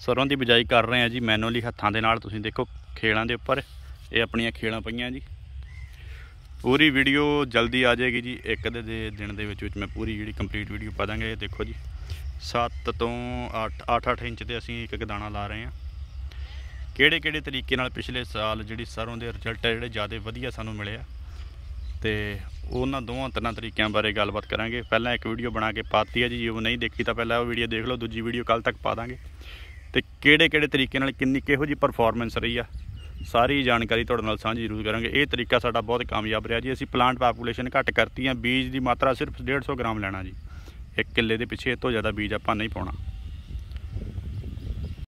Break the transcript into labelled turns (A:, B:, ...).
A: ਸਰੋਂ ਦੀ ਬਿਜਾਈ ਕਰ ਰਹੇ ਆ ਜੀ ਮੈਨੂਅਲੀ ਹੱਥਾਂ ਦੇ ਨਾਲ ਤੁਸੀਂ ਦੇਖੋ ਖੇਲਾਂ ਦੇ ਉੱਪਰ ਇਹ ਆਪਣੀਆਂ ਖੇਲਾਂ ਪਈਆਂ ਜੀ ਪੂਰੀ ਵੀਡੀਓ ਜਲਦੀ ਆ ਜਾਏਗੀ ਜੀ ਇੱਕ ਦੇ ਦਿਨ ਦੇ ਵਿੱਚ ਵਿੱਚ ਮੈਂ ਪੂਰੀ ਜਿਹੜੀ ਕੰਪਲੀਟ ਵੀਡੀਓ ਪਾ ਦਾਂਗਾ ਇਹ ਦੇਖੋ ਜੀ 7 ਤੋਂ 8 8-8 ਇੰਚ ਤੇ ਅਸੀਂ ਇੱਕ ਇੱਕ ਦਾਣਾ ਲਾ ਰਹੇ ਆ ਕਿਹੜੇ ਕਿਹੜੇ ਤਰੀਕੇ ਨਾਲ ਪਿਛਲੇ ਸਾਲ ਜਿਹੜੀ ਸਰੋਂ ਦੇ ਰਿਜ਼ਲਟ ਜਿਹੜੇ ਜ਼ਿਆਦਾ ਵਧੀਆ ਸਾਨੂੰ ਮਿਲੇ ਆ ਤੇ ਉਹਨਾਂ ਦੋਵਾਂ ਤਿੰਨਾਂ ਤਰੀਕਿਆਂ ਬਾਰੇ ਗੱਲਬਾਤ ਕਰਾਂਗੇ ਪਹਿਲਾਂ ਇੱਕ ਵੀਡੀਓ ਬਣਾ ਕੇ ਪਾਤੀ ਹੈ ਜੀ ਜੇ ਉਹ ਨਹੀਂ ਦੇਖੀ ਤਾਂ ਪਹਿਲਾਂ ਉਹ ਵੀਡੀਓ ਦੇਖ ਲਓ ਦੂਜੀ ਵੀਡੀਓ ਕੱਲ ਤੱਕ ਪਾ ਦਾਂਗੇ ਤੇ ਕਿਹੜੇ ਕਿਹੜੇ ਤਰੀਕੇ ਨਾਲ ਕਿੰਨੀ ਕਿਹੋ ਜੀ ਪਰਫਾਰਮੈਂਸ ਰਹੀ ਆ ਸਾਰੀ ਜਾਣਕਾਰੀ ਤੁਹਾਡੇ ਨਾਲ ਸਾਂਝੀ ਜ਼ਰੂਰ ਕਰਾਂਗੇ ਇਹ ਤਰੀਕਾ ਸਾਡਾ ਬਹੁਤ ਕਾਮਯਾਬ ਰਿਹਾ ਜੀ ਅਸੀਂ ਪਲਾਂਟ ਪਾਪੂਲੇਸ਼ਨ ਘੱਟ ਕਰਤੀ ਆ ਬੀਜ ਦੀ ਮਾਤਰਾ ਸਿਰਫ 150 ਗ੍ਰਾਮ ਲੈਣਾ ਜੀ 1 ਕਿੱਲੇ ਦੇ ਪਿੱਛੇ ਇਤੋਂ ਜ਼ਿਆਦਾ ਬੀਜ ਆਪਾਂ ਨਹੀਂ ਪਾਉਣਾ